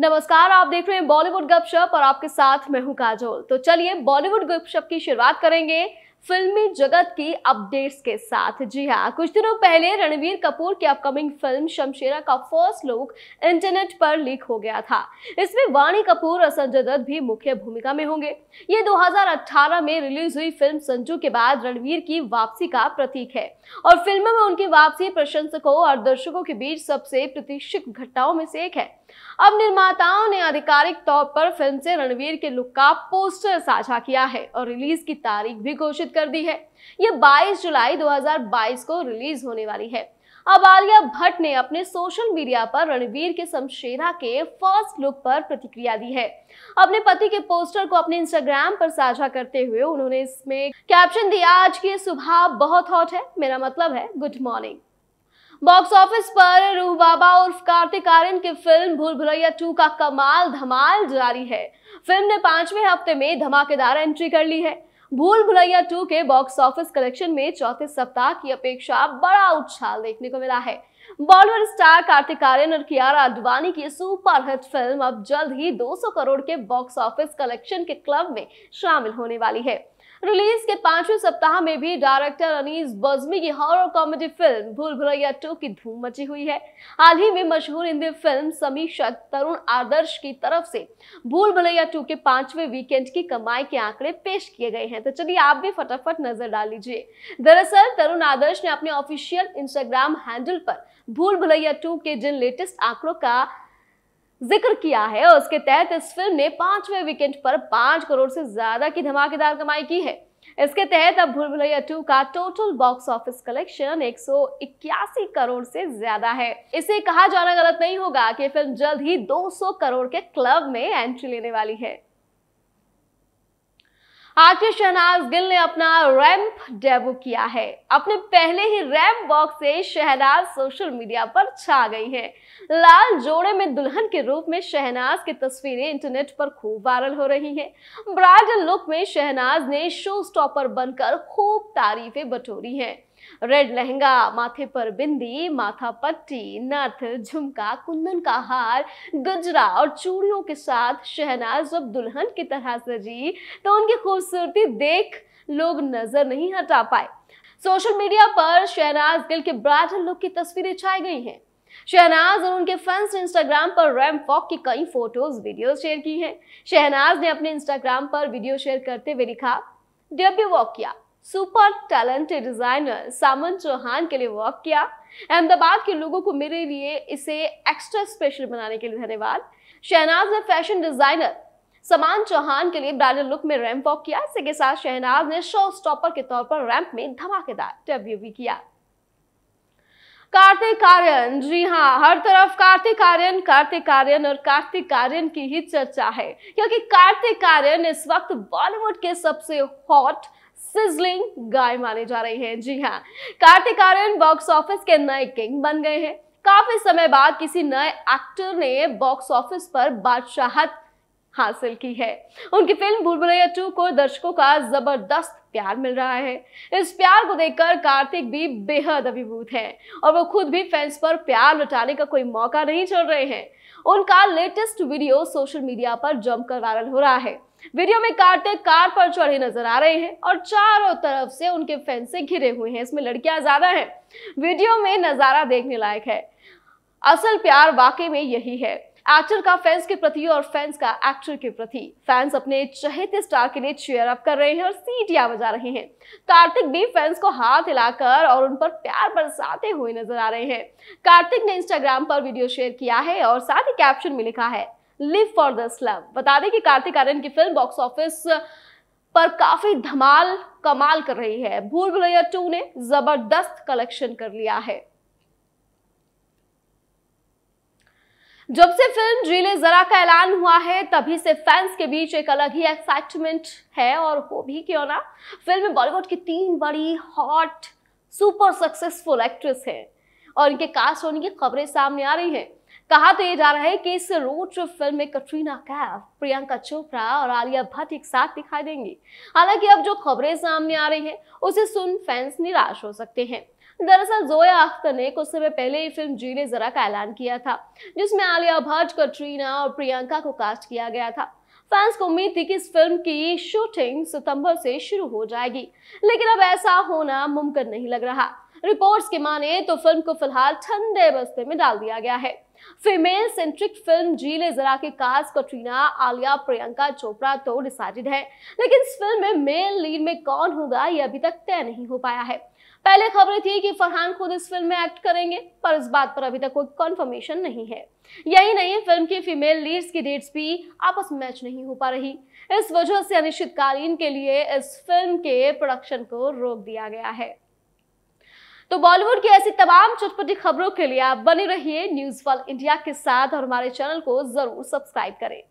नमस्कार आप देख रहे हैं बॉलीवुड गपशप और आपके साथ मैं हूं काजोल तो चलिए बॉलीवुड गपशप की शुरुआत करेंगे फिल्मी जगत की अपडेट्स के साथ जी हाँ कुछ दिनों पहले रणवीर कपूर की अपकमिंग फिल्म शमशेरा का फर्स्ट लुक इंटरनेट पर लीक हो गया था इसमें वाणी कपूर और संजय दत्त भी मुख्य भूमिका में होंगे ये 2018 में रिलीज हुई फिल्म संजू के बाद रणवीर की वापसी का प्रतीक है और फिल्म में उनकी वापसी प्रशंसकों और दर्शकों के बीच सबसे प्रतीक्षित घटनाओं में से एक है अब निर्माताओं ने आधिकारिक तौर पर फिल्म से रणवीर के लुक का पोस्टर साझा किया है और रिलीज की तारीख भी घोषित कर दी है यह 22 जुलाई 2022 को रिलीज होने वाली है अब आलिया भट्ट ने अपने सोशल मीडिया पर रणवीर के शमशेरा के फर्स्ट लुक पर प्रतिक्रिया दी है अपने पति के पोस्टर को अपने इंस्टाग्राम पर साझा करते हुए उन्होंने इसमें कैप्शन दिया आज की सुबह बहुत हॉट है मेरा मतलब है गुड मॉर्निंग बॉक्स ऑफिस पर बाबा उर्फ कार्तिक आर्यन की फिल्म भूल भुलैया टू का कमाल धमाल जारी है फिल्म ने पांचवें हफ्ते में धमाकेदार एंट्री कर ली है भूल भुलैया टू के बॉक्स ऑफिस कलेक्शन में चौथे सप्ताह की अपेक्षा बड़ा उछाल देखने को मिला है बॉलीवुड स्टार कार्तिक आर्यन और कियारा आडवाणी की सुपरहिट फिल्म अब जल्द ही 200 करोड़ के बॉक्स ऑफिस कलेक्शन के क्लब में शामिल होने वाली है रिलीज के पांचवें सप्ताह में भी डायरेक्टर अनीस बजमी की हॉरर कॉमेडी फिल्म भूल भुलैया टू की धूम मची हुई है हाल ही में मशहूर हिंदी फिल्म समीक्षक तरुण आदर्श की तरफ से भूल भुलैया टू के पांचवें वीकेंड की कमाई के आंकड़े पेश किए गए हैं तो चलिए आप भी फटाफट नजर डाल लीजिए दरअसल तरुण आदर्श ने अपने ऑफिशियल इंस्टाग्राम हैंडल पर भूल भुलैया टू के जिन लेटेस्ट आंकड़ों का जिक्र किया है और उसके तहत इस फिल्म ने पांचवें वीकेंड पर पांच करोड़ से ज्यादा की धमाकेदार कमाई की है इसके तहत अब भूल भुलैया टू का टोटल बॉक्स ऑफिस कलेक्शन एक करोड़ से ज्यादा है इसे कहा जाना गलत नहीं होगा कि फिल्म जल्द ही 200 करोड़ के क्लब में एंट्री लेने वाली है आखिर शहनाज गिल ने अपना रैम्प डेब्यू किया है अपने पहले ही रैम्प बॉक्स से शहनाज सोशल मीडिया पर छा गई है लाल जोड़े में दुल्हन के रूप में शहनाज की तस्वीरें इंटरनेट पर खूब वायरल हो रही हैं। ब्राइडल लुक में शहनाज ने शो स्टॉपर बनकर खूब तारीफें बटोरी हैं रेड लहंगा माथे पर बिंदी माथा पट्टी नथ झुमका कुंदन का हार गजरा और चूड़ियों के साथ शहनाज जब दुल्हन की तरह सजी तो उनकी खूबसूरती देख लोग नजर नहीं हटा पाए सोशल मीडिया पर शहनाज गिल के ब्राइडल लुक की तस्वीरें छाई गई हैं शहनाज और उनके फैंस ने इंस्टाग्राम पर रैम वॉक की कई फोटोज वीडियो शेयर की हैं शहनाज ने अपने इंस्टाग्राम पर वीडियो शेयर करते हुए लिखा डेब्यू वॉक किया super talented designer Saman Chauhan के लिए वर्क किया अहमदाबाद के लोगों को मेरे लिए इसे एक्स्ट्रा स्पेशल बनाने के लिए धन्यवाद शहनाज ने फैशन डिजाइनर समान चौहान के लिए ब्राइडल लुक में रैंप वॉक किया इसी के साथ शहनाज ने शो स्टॉपर के तौर पर रैंप में धमाकेदार डेब्यू भी किया कार्तिक आर्यन जी हाँ हर तरफ कार्तिक आर्यन कार्तिक आर्यन और कार्तिक आर्यन की ही चर्चा है क्योंकि कार्तिक आर्यन इस वक्त बॉलीवुड के सबसे हॉट सिजलिंग गाय माने जा रहे हैं जी हाँ कार्तिक आर्यन बॉक्स ऑफिस के नए किंग बन गए हैं काफी समय बाद किसी नए एक्टर ने बॉक्स ऑफिस पर बादशाहत हासिल की है उनकी फिल्म भूलभुलैया टू को दर्शकों का जबरदस्त प्यार मिल रहा है इस प्यार को देखकर कार्तिक भी बेहद अभिभूत हैं और वो खुद भी फैंस पर प्यार लुटाने का कोई मौका नहीं छोड़ रहे हैं उनका लेटेस्ट वीडियो सोशल मीडिया पर जमकर वायरल हो रहा है वीडियो में कार्तिक कार पर चढ़े नजर आ रहे हैं और चारों तरफ से उनके फैंस से घिरे हुए हैं इसमें लड़कियां ज्यादा हैं वीडियो में नजारा देखने लायक है असल प्यार वाकई में यही है एक्टर का फैंस के प्रति और फैंस का एक्टर के प्रति फैंस अपने चहेते स्टार के लिए चेयर अप कर रहे हैं और सीटियां बजा रहे हैं कार्तिक भी फैंस को हाथ हिलाकर और उन पर प्यार बरसाते हुए नजर आ रहे हैं कार्तिक ने इंस्टाग्राम पर वीडियो शेयर किया है और साथ ही कैप्शन में लिखा है लिव फॉर दिस लव बता दें कि कार्तिक आर्यन की फिल्म बॉक्स ऑफिस पर काफी धमाल कमाल कर रही है भूल भुलैया टू ने जबरदस्त कलेक्शन कर लिया है जब से फिल्म जीले जरा का ऐलान हुआ है तभी से फैंस के बीच एक अलग ही एक्साइटमेंट है और हो भी क्यों ना फिल्म में बॉलीवुड की तीन बड़ी हॉट सुपर सक्सेसफुल एक्ट्रेस हैं और इनके कास्ट होने की खबरें सामने आ रही हैं कहा तो ये जा रहा है कि इस रोड ट्रिप फिल्म में कटरीना कैफ प्रियंका चोपड़ा और आलिया भट्ट एक साथ दिखाई देंगी हालांकि अब जो खबरें सामने आ रही हैं उसे सुन फैंस निराश हो सकते हैं दरअसल जोया अख्तर ने कुछ समय पहले ही फिल्म जीने जरा का ऐलान किया था जिसमें आलिया भट्ट कटरीना और प्रियंका को कास्ट किया गया था फैंस को उम्मीद थी कि इस फिल्म की शूटिंग सितंबर से शुरू हो जाएगी लेकिन अब ऐसा होना मुमकिन नहीं लग रहा रिपोर्ट्स के माने तो फिल्म को फिलहाल ठंडे बस्ते में डाल दिया गया है female centric film Jee Le के कास्ट कटरीना आलिया प्रियंका चोपड़ा तो डिसाइडेड है लेकिन इस फिल्म में मेल लीड में कौन होगा ये अभी तक तय नहीं हो पाया है पहले खबरें थी कि फरहान खुद इस फिल्म में एक्ट करेंगे पर इस बात पर अभी तक कोई कंफर्मेशन नहीं है यही नहीं फिल्म की फीमेल लीड्स की डेट्स भी आपस में मैच नहीं हो पा रही इस वजह से अनिश्चितकालीन के लिए इस फिल्म के प्रोडक्शन को रोक दिया गया है तो बॉलीवुड की ऐसी तमाम चटपटी खबरों के लिए आप बने रहिए न्यूज वाल इंडिया के साथ और हमारे चैनल को जरूर सब्सक्राइब करें